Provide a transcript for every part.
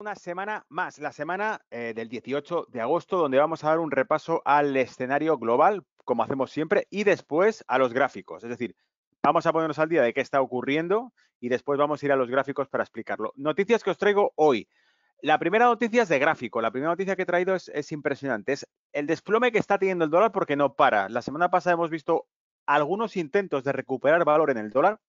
una semana más, la semana eh, del 18 de agosto, donde vamos a dar un repaso al escenario global, como hacemos siempre, y después a los gráficos. Es decir, vamos a ponernos al día de qué está ocurriendo y después vamos a ir a los gráficos para explicarlo. Noticias que os traigo hoy. La primera noticia es de gráfico. La primera noticia que he traído es impresionante. Es el desplome que está teniendo el dólar porque no para. La semana pasada hemos visto algunos intentos de recuperar valor en el dólar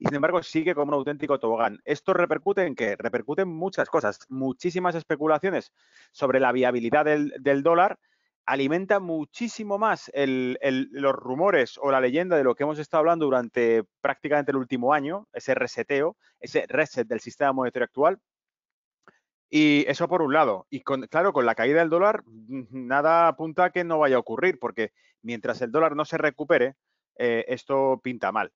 y sin embargo sigue como un auténtico tobogán. ¿Esto repercute en qué? Repercute muchas cosas, muchísimas especulaciones sobre la viabilidad del, dólar alimenta muchísimo más los rumores o la leyenda de lo que hemos estado hablando durante prácticamente el último año, ese reseteo, ese reset del sistema monetario actual. Y eso por un lado. Y claro, con la caída del dólar, mm, nada apunta a que no vaya a ocurrir, porque mientras el dólar no se recupere, eh, esto pinta mal.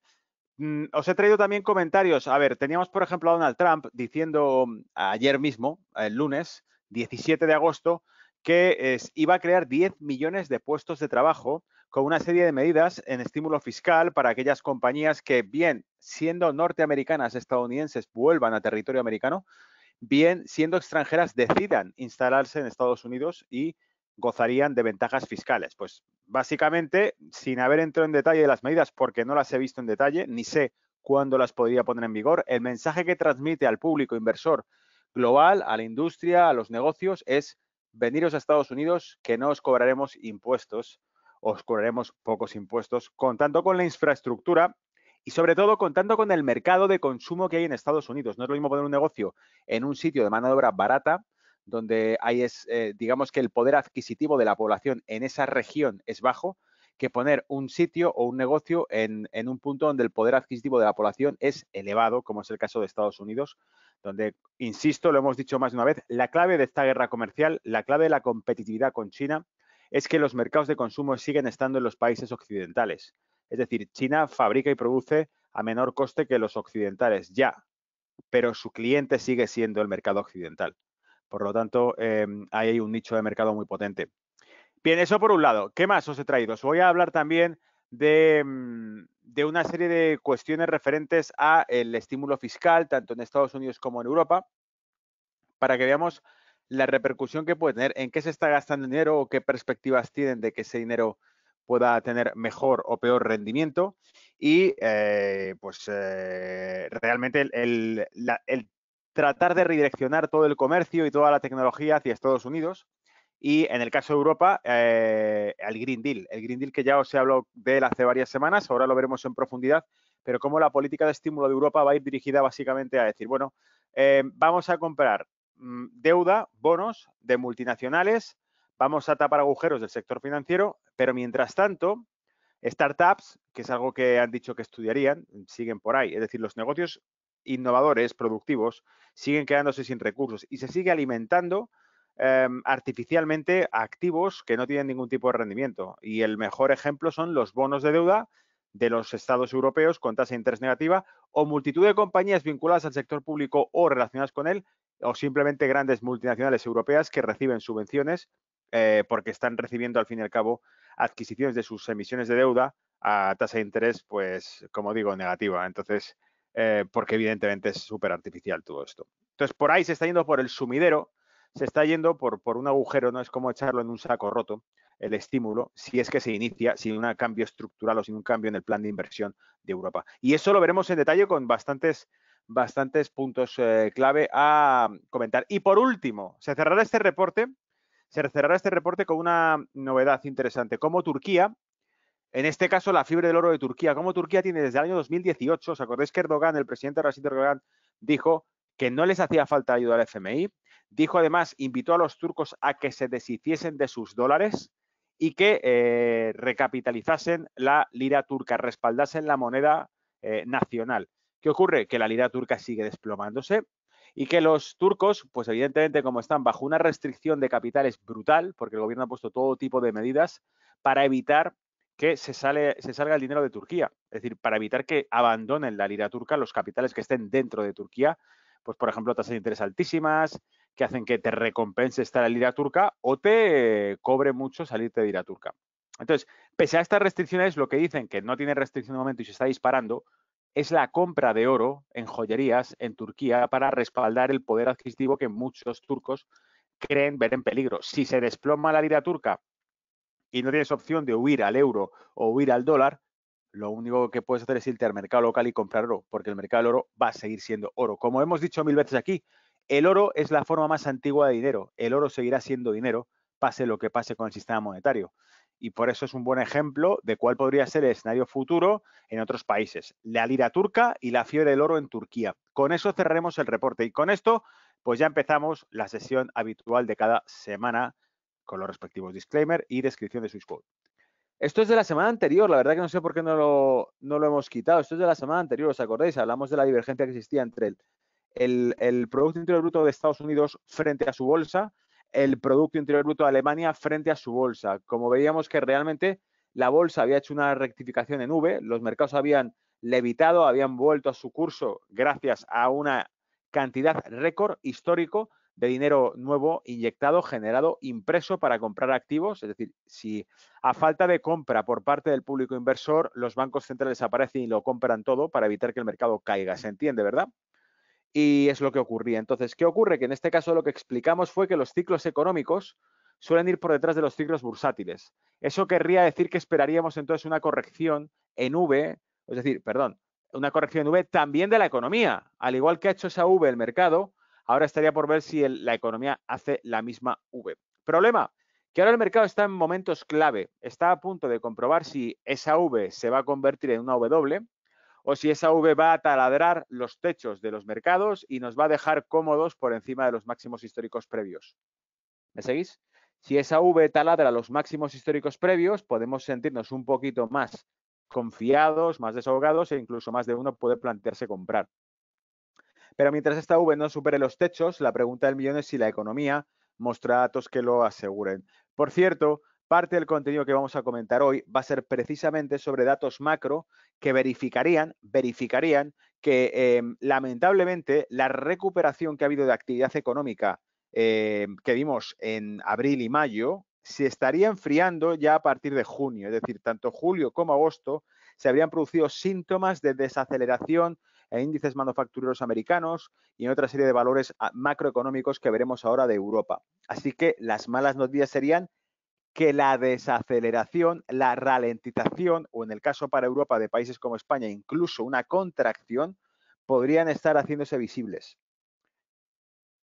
Mm, os he traído también comentarios. A ver, teníamos, por ejemplo, a Donald Trump diciendo mm, ayer mismo, el lunes, 17 de agosto, que iba a crear 10 millones de puestos de trabajo con una serie de medidas en estímulo fiscal para aquellas compañías que, bien siendo norteamericanas, estadounidenses, vuelvan a territorio americano, bien siendo extranjeras, decidan instalarse en Estados Unidos y gozarían de ventajas fiscales. Pues básicamente, sin haber entrado en detalle de las medidas, porque no las he visto en detalle, ni sé cuándo las podría poner en vigor, el mensaje que transmite al público inversor global, a la industria, a los negocios, es veniros a Estados Unidos que no os cobraremos impuestos, os cobraremos pocos impuestos, contando con la infraestructura y sobre todo contando con el mercado de consumo que hay en Estados Unidos. No es lo mismo poner un negocio en un sitio de mano de obra barata donde hay es, eh, digamos que el poder adquisitivo de la población en esa región es bajo, que poner un sitio o un negocio en, en, un punto donde el poder adquisitivo de la población es elevado, como es el caso de Estados Unidos, donde, insisto, lo hemos dicho más de una vez, la clave de esta guerra comercial, la clave de la competitividad con China, es que los mercados de consumo siguen estando en los países occidentales. Es decir, China fabrica y produce a menor coste que los occidentales ya, pero su cliente sigue siendo el mercado occidental. Por lo tanto, em, hay un nicho de mercado muy potente. Bien, eso por un lado. ¿Qué más os he traído? Os voy a hablar también de, mm, una serie de cuestiones referentes al estímulo fiscal, tanto en Estados Unidos como en Europa, para que veamos la repercusión que puede tener, en qué se está gastando dinero o qué perspectivas tienen de que ese dinero pueda tener mejor o peor rendimiento y eh, pues eh, realmente el, tratar de redireccionar todo el comercio y toda la tecnología hacia Estados Unidos. Y en el caso de Europa, eh, el Green Deal. El Green Deal que ya os he hablado de él hace varias semanas, ahora lo veremos en profundidad, pero como la política de estímulo de Europa va a ir dirigida básicamente a decir, bueno, eh, vamos a comprar mm, deuda, bonos de multinacionales, vamos a tapar agujeros del sector financiero, pero mientras tanto, startups, que es algo que han dicho que estudiarían, siguen por ahí. Es decir, los negocios innovadores, productivos, siguen quedándose sin recursos y se sigue alimentando em, artificialmente activos que no tienen ningún tipo de rendimiento. Y el mejor ejemplo son los bonos de deuda de los estados europeos con tasa de interés negativa o multitud de compañías vinculadas al sector público o relacionadas con él o simplemente grandes multinacionales europeas que reciben subvenciones eh, porque están recibiendo al fin y al cabo adquisiciones de sus emisiones de deuda a tasa de interés, pues como digo, negativa. Entonces, eh, porque evidentemente es súper artificial todo esto. Entonces, por ahí se está yendo por el sumidero, se está yendo por, por un agujero, no es como echarlo en un saco roto el estímulo, si es que se inicia sin un cambio estructural o sin un cambio en el plan de inversión de Europa. Y eso lo veremos en detalle con bastantes, bastantes puntos eh, clave a comentar. Y por último, se cerrará este reporte se cerrará este reporte con una novedad interesante. Como Turquía en este caso, la fibra del oro de Turquía. Como Turquía tiene desde el año 2018, ¿os acordáis que Erdogan, el presidente Rasid Erdogan, dijo que no les hacía falta ayuda al FMI? Dijo además, invitó a los turcos a que se deshiciesen de sus dólares y que eh, recapitalizasen la lira turca, respaldasen la moneda eh, nacional. ¿Qué ocurre? Que la lira turca sigue desplomándose y que los turcos, pues evidentemente como están bajo una restricción de capitales brutal, porque el gobierno ha puesto todo tipo de medidas para evitar que se, sale, se salga el dinero de Turquía. Es decir, para evitar que abandonen la lira turca los capitales que estén dentro de Turquía, pues por ejemplo, tasas de interés altísimas, que hacen que te recompense estar en lira turca o te cobre mucho salirte de lira turca. Entonces, pese a estas restricciones, lo que dicen que no tiene restricción de momento y se está disparando es la compra de oro en joyerías en Turquía para respaldar el poder adquisitivo que muchos turcos creen ver en peligro. Si se desploma la lira turca y no tienes opción de huir al euro o huir al dólar, lo único que puedes hacer es irte al mercado local y comprar oro, porque el mercado del oro va a seguir siendo oro. Como hemos dicho mil veces aquí, el oro es la forma más antigua de dinero. El oro seguirá siendo dinero, pase lo que pase con el sistema monetario. Y por eso es un buen ejemplo de cuál podría ser el escenario futuro en otros países. La lira turca y la fiebre del oro en Turquía. Con eso cerraremos el reporte. Y con esto, pues ya empezamos la sesión habitual de cada semana con los respectivos disclaimer y descripción de Code. Esto es de la semana anterior, la verdad que no sé por qué no lo, no lo hemos quitado. Esto es de la semana anterior, ¿os acordáis? Hablamos de la divergencia que existía entre el, el, el Producto Interior Bruto de Estados Unidos frente a su bolsa, el Producto Interior Bruto de Alemania frente a su bolsa. Como veíamos que realmente la bolsa había hecho una rectificación en V, los mercados habían levitado, habían vuelto a su curso gracias a una cantidad récord histórico de dinero nuevo inyectado, generado, impreso para comprar activos. Es decir, si a falta de compra por parte del público inversor, los bancos centrales aparecen y lo compran todo para evitar que el mercado caiga. ¿Se entiende, verdad? Y es lo que ocurría. Entonces, ¿qué ocurre? Que en este caso lo que explicamos fue que los ciclos económicos suelen ir por detrás de los ciclos bursátiles. Eso querría decir que esperaríamos entonces una corrección en V, es decir, perdón, una corrección en V también de la economía. Al igual que ha hecho esa V el mercado, Ahora estaría por ver si la economía hace la misma V. Problema, que ahora el mercado está en momentos clave. Está a punto de comprobar si esa V se va a convertir en una W o si esa V va a taladrar los techos de los mercados y nos va a dejar cómodos por encima de los máximos históricos previos. ¿Me seguís? Si esa V taladra los máximos históricos previos, podemos sentirnos un poquito más confiados, más desahogados e incluso más de uno puede plantearse comprar. Pero mientras esta V no supere los techos, la pregunta del millón es si la economía muestra datos que lo aseguren. Por cierto, parte del contenido que vamos a comentar hoy va a ser precisamente sobre datos macro que verificarían, verificarían que em, lamentablemente la recuperación que ha habido de actividad económica em, que vimos en abril y mayo se estaría enfriando ya a partir de junio, es decir, tanto julio como agosto se habrían producido síntomas de desaceleración en índices manufactureros americanos y en otra serie de valores ah, macroeconómicos que veremos ahora de Europa. Así que las malas noticias serían que la desaceleración, la ralentización o en el caso para Europa de países como España incluso una contracción podrían estar haciéndose visibles.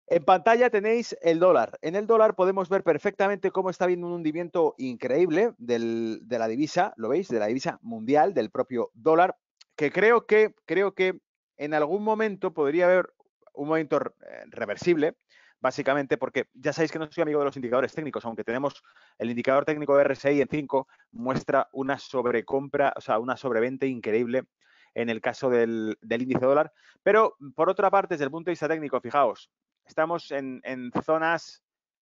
En pantalla tenéis el dólar. En el dólar podemos ver perfectamente cómo está habiendo un hundimiento increíble de la divisa, lo veis, de la divisa mundial, del propio dólar, que creo que, creo que en algún momento podría haber un momento eh, reversible, básicamente porque ya sabéis que no soy amigo de los indicadores técnicos, aunque tenemos el indicador técnico de RSI en 5 muestra una sobrecompra, o sea, una sobreventa increíble en el caso del, índice dólar. Pero por otra parte, desde el punto de vista técnico, fijaos, estamos en, zonas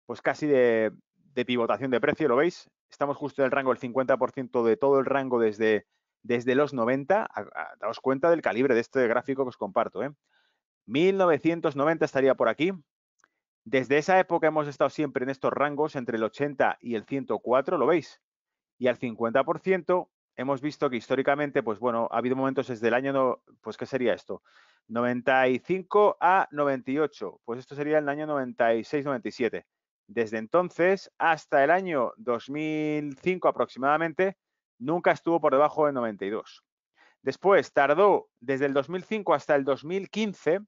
pues casi de, de, pivotación de precio, ¿lo veis? Estamos justo en el rango del 50% de todo el rango desde desde los 90, daos cuenta del calibre de este gráfico que os comparto. ¿eh? 1990 estaría por aquí. Desde esa época hemos estado siempre en estos rangos entre el 80 y el 104, ¿lo veis? Y al 50% hemos visto que históricamente, pues bueno, ha habido momentos desde el año, pues ¿qué sería esto? 95 a 98, pues esto sería el año 96-97. Desde entonces hasta el año 2005 aproximadamente, nunca estuvo por debajo de 92. Después tardó desde el 2005 hasta el 2015,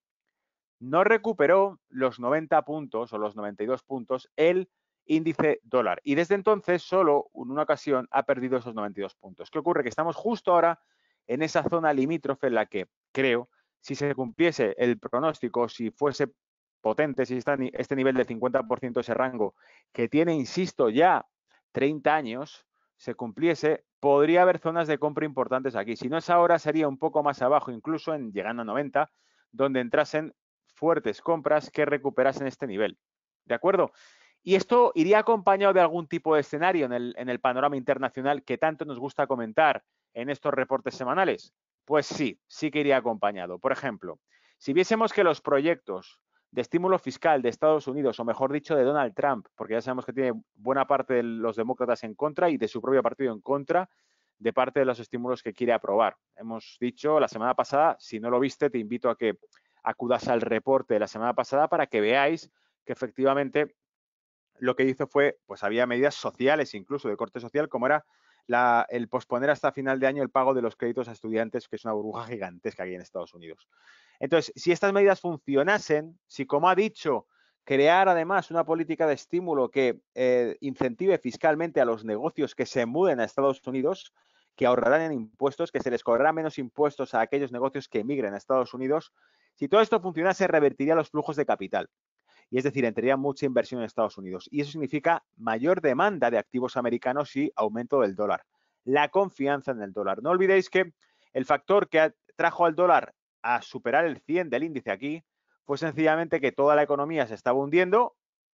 no recuperó los 90 puntos o los 92 puntos el índice dólar. Y desde entonces solo en una ocasión ha perdido esos 92 puntos. ¿Qué ocurre? Que estamos justo ahora en esa zona limítrofe en la que creo, si se cumpliese el pronóstico, si fuese potente, si está este nivel de 50% ese rango que tiene, insisto, ya 30 años, se cumpliese, podría haber zonas de compra importantes aquí. Si no es ahora, sería un poco más abajo, incluso en llegando a 90, donde entrasen fuertes compras que recuperasen este nivel. ¿De acuerdo? Y esto iría acompañado de algún tipo de escenario en el, panorama internacional que tanto nos gusta comentar en estos reportes semanales. Pues sí, sí que iría acompañado. Por ejemplo, si viésemos que los proyectos de estímulo fiscal de Estados Unidos, o mejor dicho, de Donald Trump, porque ya sabemos que tiene buena parte de los demócratas en contra y de su propio partido en contra de parte de los estímulos que quiere aprobar. Hemos dicho la semana pasada, si no lo viste, te invito a que acudas al reporte de la semana pasada para que veáis que efectivamente lo que hizo fue, pues había medidas sociales, incluso de corte social, como era el posponer hasta final de año el pago de los créditos a estudiantes, que es una burbuja gigantesca aquí en Estados Unidos. Entonces, si estas medidas funcionasen, si como ha dicho, crear además una política de estímulo que eh, incentive fiscalmente a los negocios que se muden a Estados Unidos, que ahorrarán en impuestos, que se les cobrará menos impuestos a aquellos negocios que emigren a Estados Unidos. Si todo esto funcionase, revertiría los flujos de capital y es decir, entraría mucha inversión en Estados Unidos. Y eso significa mayor demanda de activos americanos y aumento del dólar. La confianza en el dólar. No olvidéis que el factor que trajo al dólar a superar el 100 del índice aquí fue sencillamente que toda la economía se estaba hundiendo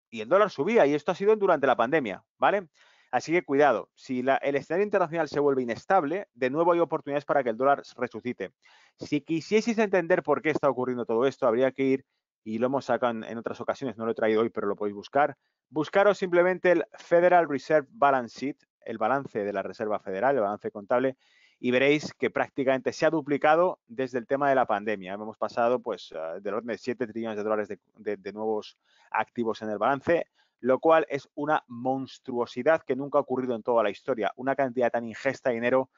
y el dólar subía y esto ha sido durante la pandemia, ¿vale? Así que cuidado, si el escenario internacional se vuelve inestable, de nuevo hay oportunidades para que el dólar resucite. Si quisieseis entender por qué está ocurriendo todo esto, habría que ir y lo hemos sacado en, otras ocasiones, no lo he traído hoy, pero lo podéis buscar. Buscaros simplemente el Federal Reserve Balance Sheet, el balance de la Reserva Federal, el balance contable, y veréis que prácticamente se ha duplicado desde el tema de la pandemia. Hemos pasado pues eh, del orden de 7 trillones de dólares de, de nuevos activos en el balance, lo cual es una monstruosidad que nunca ha ocurrido en toda la historia. Una cantidad tan ingesta de dinero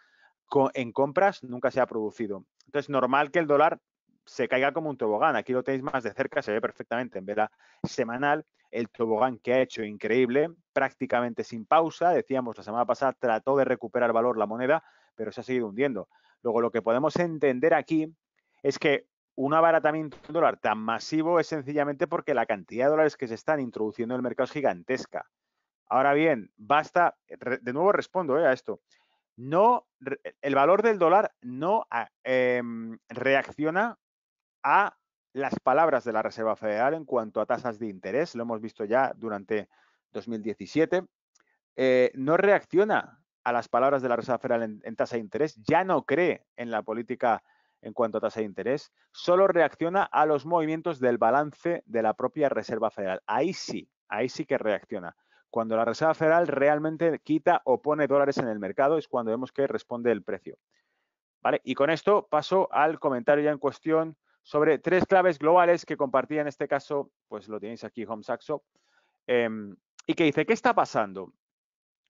en compras nunca se ha producido. Entonces, normal que el dólar se caiga como un tobogán. Aquí lo tenéis más de cerca, se ve perfectamente en vela semanal el tobogán que ha hecho increíble, prácticamente sin pausa. Decíamos la semana pasada, trató de recuperar valor la moneda, pero se ha seguido hundiendo. Luego, lo que podemos entender aquí es que un abaratamiento del dólar tan masivo es sencillamente porque la cantidad de dólares que se están introduciendo en el mercado es gigantesca. Ahora bien, basta, de nuevo respondo eh, a esto, no, el valor del dólar no ah, em, reacciona a las palabras de la Reserva Federal en cuanto a tasas de interés, lo hemos visto ya durante 2017, eh, no reacciona a las palabras de la Reserva Federal en, tasa de interés, ya no cree en la política en cuanto a tasa de interés, solo reacciona a los movimientos del balance de la propia Reserva Federal. Ahí sí, ahí sí que reacciona. Cuando la Reserva Federal realmente quita o pone dólares en el mercado es cuando vemos que responde el precio. ¿Vale? Y con esto paso al comentario ya en cuestión sobre tres claves globales que compartía en este caso, pues lo tenéis aquí, Home Saxo, em, y que dice, ¿qué está pasando?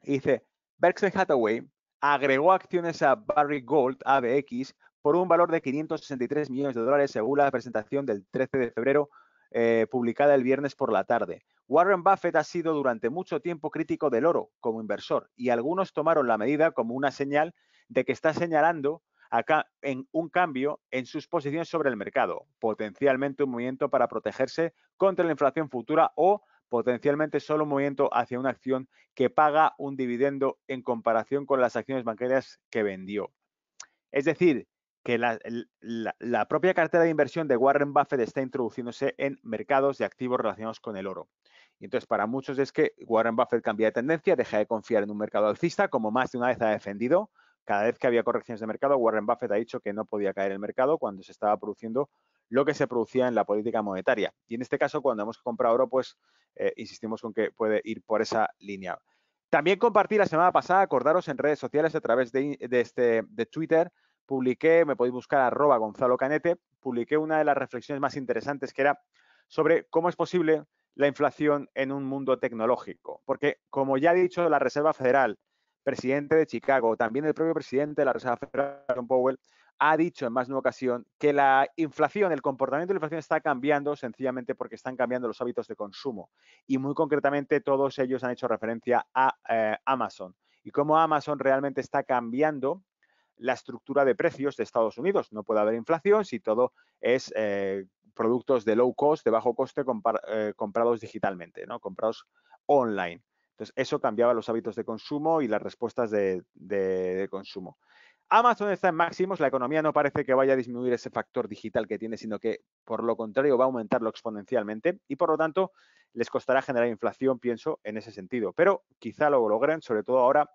dice, Berkshire Hathaway agregó acciones a Barry Gold, ABX, por un valor de 563 millones de dólares según la presentación del 13 de febrero eh, publicada el viernes por la tarde. Warren Buffett ha sido durante mucho tiempo crítico del oro como inversor y algunos tomaron la medida como una señal de que está señalando acá en un cambio en sus posiciones sobre el mercado, potencialmente un movimiento para protegerse contra la inflación futura o potencialmente solo un movimiento hacia una acción que paga un dividendo en comparación con las acciones bancarias que vendió. Es decir, que la, propia cartera de inversión de Warren Buffett está introduciéndose en mercados de activos relacionados con el oro. Y entonces para muchos es que Warren Buffett cambia de tendencia, deja de confiar en un mercado alcista, como más de una vez ha defendido, cada vez que había correcciones de mercado, Warren Buffett ha dicho que no podía caer el mercado cuando se estaba produciendo lo que se producía en la política monetaria. Y en este caso, cuando hemos comprado oro, pues eh, insistimos con que puede ir por esa línea. También compartí la semana pasada, acordaros, en redes sociales a través de, este, de Twitter, publiqué, me podéis buscar arroba Gonzalo Canete, publiqué una de las reflexiones más interesantes que era sobre cómo es posible la inflación en un mundo tecnológico. Porque, como ya he dicho, la Reserva Federal, presidente de Chicago, también el propio presidente de la Reserva Federal, John Powell, ha dicho en más de una ocasión que la inflación, el comportamiento de la inflación está cambiando sencillamente porque están cambiando los hábitos de consumo. Y muy concretamente todos ellos han hecho referencia a eh, Amazon y cómo Amazon realmente está cambiando la estructura de precios de Estados Unidos. No puede haber inflación si todo es eh, productos de low cost, de bajo coste, eh, comprados digitalmente, ¿no? comprados online. Entonces, eso cambiaba los hábitos de consumo y las respuestas de, consumo. Amazon está en máximos, la economía no parece que vaya a disminuir ese factor digital que tiene, sino que por lo contrario va a aumentarlo exponencialmente y por lo tanto les costará generar inflación, pienso, en ese sentido. Pero quizá lo logren, sobre todo ahora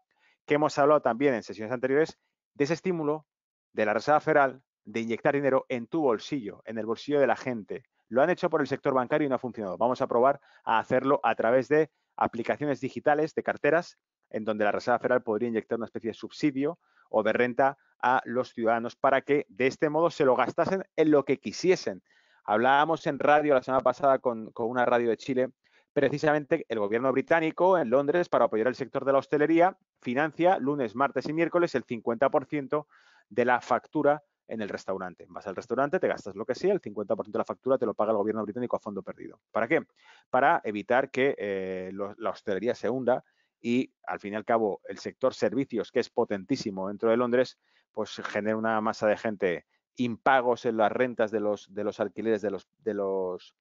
que hemos hablado también en sesiones anteriores de ese estímulo de la Reserva Federal de inyectar dinero en tu bolsillo, en el bolsillo de la gente. Lo han hecho por el sector bancario y no ha funcionado. Vamos a probar a hacerlo a través de aplicaciones digitales de carteras en donde la Reserva Federal podría inyectar una especie de subsidio o de renta a los ciudadanos para que de este modo se lo gastasen en lo que quisiesen. Hablábamos en radio la semana pasada con, una radio de Chile, precisamente el gobierno británico en Londres para apoyar el sector de la hostelería financia lunes, martes y miércoles el 50% de la factura en el restaurante. Vas al restaurante, te gastas lo que sea, el 50% de la factura te lo paga el gobierno británico a fondo perdido. ¿Para qué? Para evitar que eh, la hostelería se hunda y, al fin y al cabo, el sector servicios, que es potentísimo dentro de Londres, pues genera una masa de gente impagos en las rentas de los, de los alquileres de los, de los,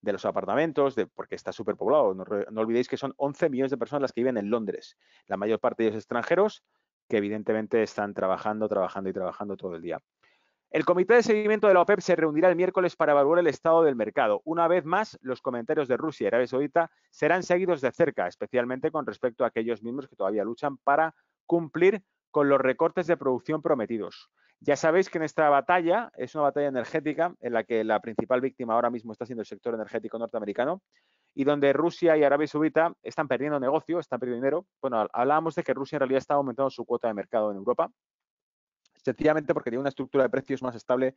de los apartamentos, de, porque está súper poblado. No, no olvidéis que son 11 millones de personas las que viven en Londres. La mayor parte de ellos extranjeros, que evidentemente están trabajando, trabajando y trabajando todo el día. El comité de seguimiento de la OPEP se reunirá el miércoles para evaluar el estado del mercado. Una vez más, los comentarios de Rusia y Arabia Saudita serán seguidos de cerca, especialmente con respecto a aquellos mismos que todavía luchan para cumplir con los recortes de producción prometidos. Ya sabéis que en esta batalla es una batalla energética en la que la principal víctima ahora mismo está siendo el sector energético norteamericano y donde Rusia y Arabia Saudita están perdiendo negocio, están perdiendo dinero. Bueno, hablábamos de que Rusia en realidad está aumentando su cuota de mercado en Europa, sencillamente porque tiene una estructura de precios más estable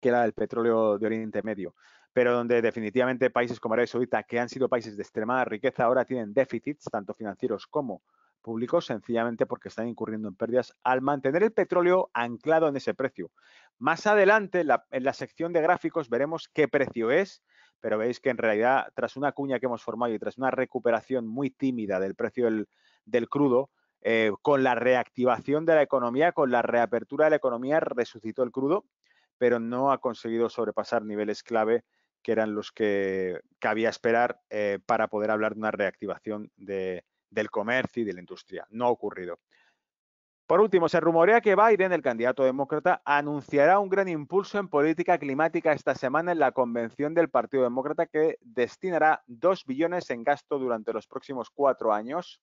que la del petróleo de Oriente Medio, pero donde definitivamente países como Arabia Saudita, que han sido países de extremada riqueza, ahora tienen déficits, tanto financieros como públicos, sencillamente porque están incurriendo en pérdidas al mantener el petróleo anclado en ese precio. Más adelante, en la sección de gráficos, veremos qué precio es, pero veis que en realidad, tras una cuña que hemos formado y tras una recuperación muy tímida del precio del crudo, eh, con la reactivación de la economía, con la reapertura de la economía, resucitó el crudo, pero no ha conseguido sobrepasar niveles clave que eran los que cabía esperar eh, para poder hablar de una reactivación del comercio y de la industria. No ha ocurrido. Por último, se rumorea que Biden, el candidato demócrata, anunciará un gran impulso en política climática esta semana en la convención del Partido Demócrata que destinará dos billones en gasto durante los próximos cuatro años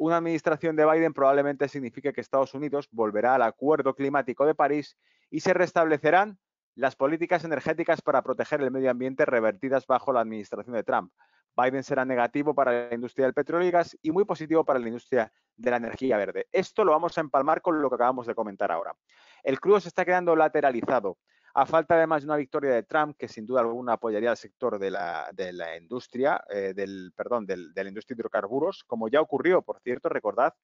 una administración de Biden probablemente signifique que Estados Unidos volverá al Acuerdo Climático de París y se restablecerán las políticas energéticas para proteger el medio ambiente revertidas bajo la administración de Trump. Biden será negativo para la industria del petróleo y gas y muy positivo para la industria de la energía verde. Esto lo vamos a empalmar con lo que acabamos de comentar ahora. El crudo se está quedando lateralizado. A falta además de una victoria de Trump, que sin duda alguna apoyaría al sector de la, de la industria, eh, del, perdón, del, de la industria hidrocarburos, como ya ocurrió, por cierto, recordad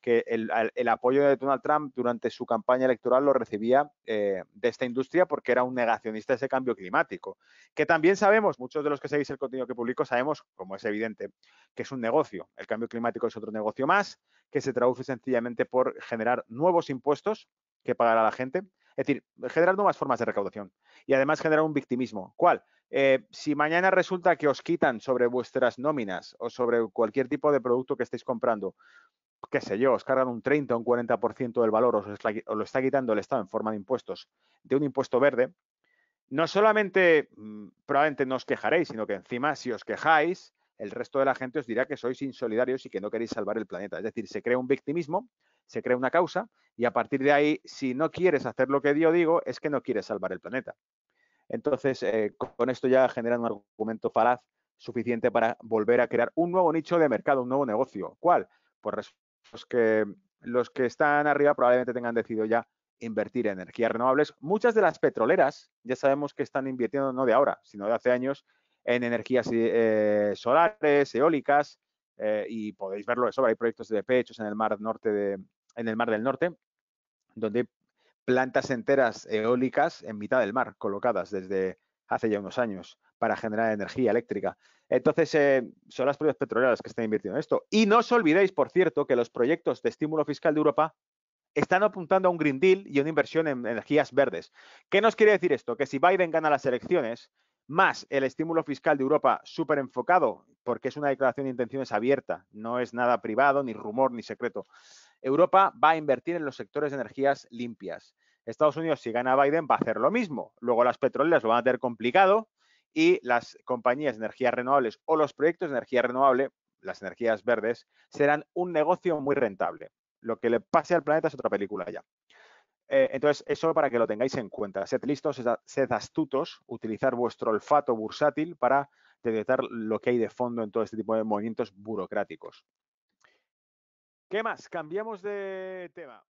que el, apoyo de Donald Trump durante su campaña electoral lo recibía eh, de esta industria porque era un negacionista de ese cambio climático, que también sabemos, muchos de los que seguís el contenido que publico sabemos, como es evidente, que es un negocio. El cambio climático es otro negocio más, que se traduce sencillamente por generar nuevos impuestos que pagará la gente es decir, generar nuevas formas de recaudación y además generar un victimismo. ¿Cuál? Eh, si mañana resulta que os quitan sobre vuestras nóminas o sobre cualquier tipo de producto que estéis comprando, qué sé yo, os cargan un 30 o un 40% del valor, o os lo está quitando el Estado en forma de impuestos, de un impuesto verde, no solamente mm, probablemente no os quejaréis, sino que encima si os quejáis, el resto de la gente os dirá que sois insolidarios y que no queréis salvar el planeta. Es decir, se crea un victimismo se crea una causa y a partir de ahí, si no quieres hacer lo que yo digo, es que no quieres salvar el planeta. Entonces, eh, con esto ya generan un argumento falaz suficiente para volver a crear un nuevo nicho de mercado, un nuevo negocio. ¿Cuál? Pues, los que los que están arriba probablemente tengan decidido ya invertir en energías renovables. Muchas de las petroleras ya sabemos que están invirtiendo no de ahora, sino de hace años en energías eh, solares, eólicas, eh, y podéis verlo eso Hay proyectos de pechos en el mar norte de, en el Mar del Norte, donde plantas enteras eólicas en mitad del mar, colocadas desde hace ya unos años para generar energía eléctrica. Entonces, eh, son las propias petroleras que están invirtiendo en esto. Y no os olvidéis, por cierto, que los proyectos de estímulo fiscal de Europa están apuntando a un Green Deal y una inversión en energías verdes. ¿Qué nos quiere decir esto? Que si Biden gana las elecciones más el estímulo fiscal de Europa súper enfocado, porque es una declaración de intenciones abierta, no es nada privado, ni rumor, ni secreto. Europa va a invertir en los sectores de energías limpias. Estados Unidos, si gana Biden, va a hacer lo mismo. Luego las petroleras lo van a tener complicado y las compañías de energías renovables o los proyectos de energía renovable, las energías verdes, serán un negocio muy rentable. Lo que le pase al planeta es otra película ya. Eh, entonces, eso para que lo tengáis en cuenta. Sed listos, sed astutos, utilizar vuestro olfato bursátil para detectar lo que hay de fondo en todo este tipo de movimientos burocráticos. ¿Qué más? Cambiamos de tema.